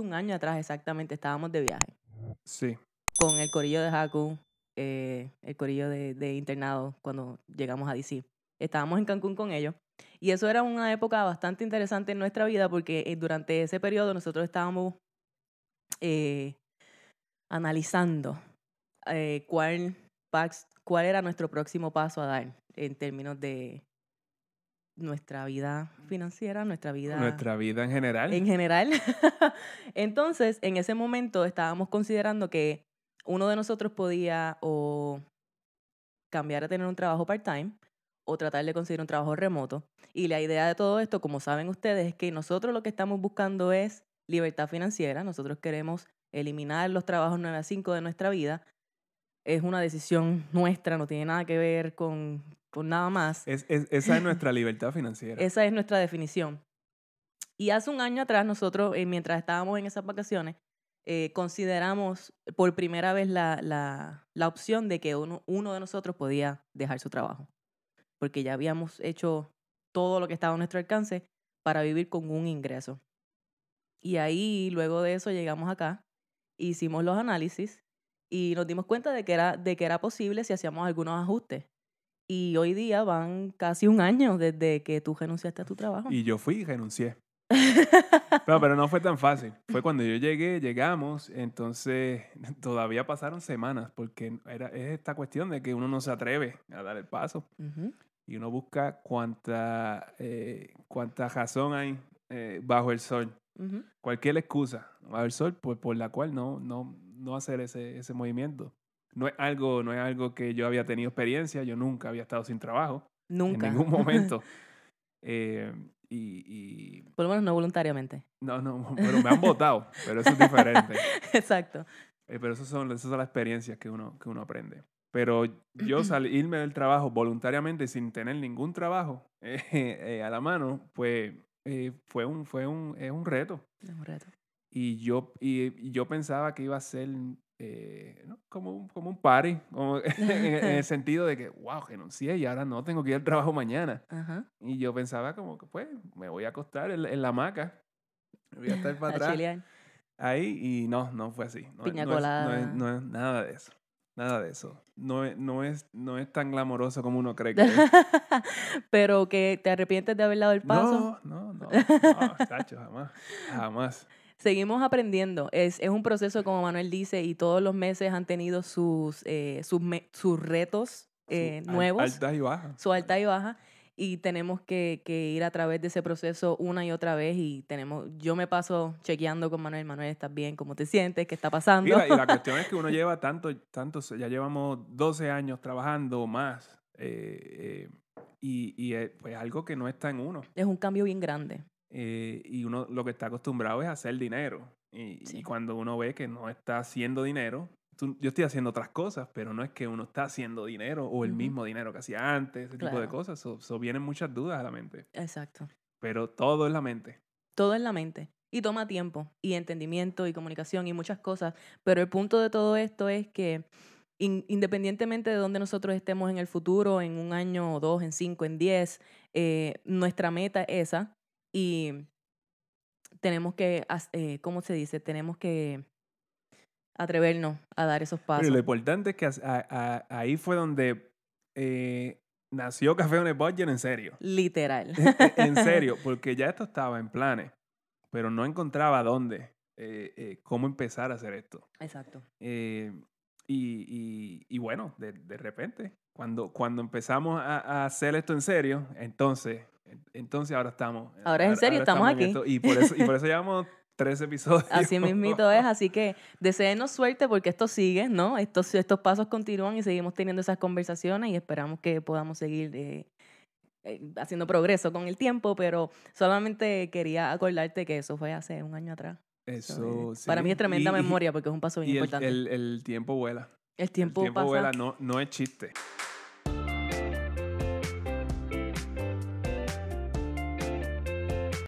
un año atrás exactamente estábamos de viaje. Sí. Con el corillo de Haku, eh, el corillo de, internado cuando llegamos a DC. Estábamos en Cancún con ellos. Y eso era una época bastante interesante en nuestra vida porque eh, durante ese periodo nosotros estábamos eh, analizando cuál, cuál era nuestro próximo paso a dar en términos de nuestra vida financiera, nuestra vida... Nuestra vida en general. En general. Entonces, en ese momento estábamos considerando que uno de nosotros podía o cambiar a tener un trabajo part-time o tratar de conseguir un trabajo remoto. Y la idea de todo esto, como saben ustedes, es que nosotros lo que estamos buscando es libertad financiera. Nosotros queremos eliminar los trabajos 9 a 5 de nuestra vida. Es una decisión nuestra, no tiene nada que ver con con pues, nada más. esa es nuestra libertad financiera. esa es nuestra definición. Y hace un año atrás nosotros, eh, mientras estábamos en esas vacaciones, eh, consideramos por primera vez la, la, la opción de que uno, de nosotros podía dejar su trabajo, porque ya habíamos hecho todo lo que estaba a nuestro alcance para vivir con un ingreso. Y ahí, luego de eso, llegamos acá, hicimos los análisis y nos dimos cuenta de que era, de que era posible si hacíamos algunos ajustes. Y hoy día van casi un año desde que tú renunciaste a tu trabajo. Y yo fui y renuncié. pero no fue tan fácil. Fue cuando yo llegué, llegamos, entonces todavía pasaron semanas, porque era, es esta cuestión de que uno no se atreve a dar el paso. Y uno busca cuánta, eh, cuánta razón hay eh, bajo el sol. Cualquier excusa bajo el sol por, pues, por la cual no, no, no hacer ese, ese movimiento no es algo, no es algo que yo había tenido experiencia, yo nunca había estado sin trabajo. Nunca. En ningún momento. Eh, y, Por lo menos no voluntariamente. No, no, pero me han votado, pero eso es diferente. Exacto. Eh, pero esas son, esas las experiencias que uno, que uno aprende. Pero yo salirme del trabajo voluntariamente sin tener ningún trabajo eh, a la mano, pues fue un, fue un, reto. Es un reto. Y yo, y yo pensaba que iba a ser eh, ¿no? como, un, como un party, en, el sentido de que, wow, renuncié y ahora no tengo que ir al trabajo mañana. Y yo pensaba como que, pues, me voy a acostar en, la hamaca, voy a estar para atrás. Ahí y no, no fue así. No, Piña colada. Es, no, es, nada de eso. Nada de eso. No, no, es, no es tan glamoroso como uno cree que es. Pero que te arrepientes de haber dado el paso. No, no, no. no jamás. Jamás seguimos aprendiendo. Es, es, un proceso, como Manuel dice, y todos los meses han tenido sus, eh, sus, sus, retos eh, Su nuevos. Altas y bajas. Su alta y baja. Y tenemos que, que, ir a través de ese proceso una y otra vez. Y tenemos, yo me paso chequeando con Manuel, Manuel, ¿estás bien? ¿Cómo te sientes? ¿Qué está pasando? y la cuestión es que uno lleva tanto, tanto ya llevamos 12 años trabajando más. Eh, eh, y, y, pues, algo que no está en uno. Es un cambio bien grande. Eh, y uno lo que está acostumbrado es hacer dinero. Y, cuando uno ve que no está haciendo dinero, yo estoy haciendo otras cosas, pero no es que uno está haciendo dinero o el mismo dinero que hacía antes, ese tipo de cosas. So, vienen muchas dudas a la mente. Exacto. Pero todo es la mente. Todo es la mente. Y toma tiempo, y entendimiento, y comunicación, y muchas cosas. Pero el punto de todo esto es que independientemente de dónde nosotros estemos en el futuro, en un año o dos, en cinco, en diez, eh, nuestra meta es esa, y tenemos que, eh, ¿cómo se dice? Tenemos que atrevernos a dar esos pasos. Y lo importante es que ahí fue donde eh, nació Café on the Budget en serio. Literal. E, e, en serio, porque ya esto estaba en planes, pero no encontraba dónde, eh, cómo empezar a hacer esto. Exacto. Y, y, bueno, de, repente, cuando, cuando empezamos a hacer esto en serio, entonces entonces ahora estamos. Eh, ahora en serio, estamos, aquí. Y por, eso, y por eso llevamos tres episodios. Así mismito es, así que deseenos suerte porque esto sigue, ¿no? Estos, estos pasos continúan y seguimos teniendo esas conversaciones y esperamos que podamos seguir eh, eh, haciendo progreso con el tiempo, pero solamente quería acordarte que eso fue hace un año atrás. Eso, sí. Para mí es tremenda memoria porque es un paso bien importante. El, el, tiempo vuela. El tiempo, el tiempo vuela, no, no es chiste.